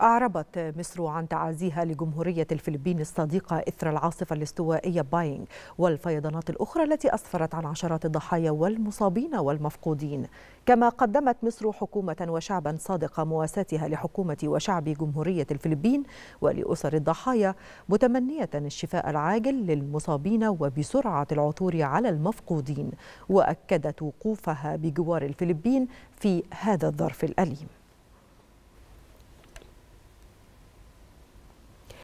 أعربت مصر عن تعازيها لجمهورية الفلبين الصديقة إثر العاصفة الاستوائية باينغ والفيضانات الأخرى التي أسفرت عن عشرات الضحايا والمصابين والمفقودين كما قدمت مصر حكومة وشعبا صادق مواساتها لحكومة وشعب جمهورية الفلبين ولأسر الضحايا متمنية الشفاء العاجل للمصابين وبسرعة العثور على المفقودين وأكدت وقوفها بجوار الفلبين في هذا الظرف الأليم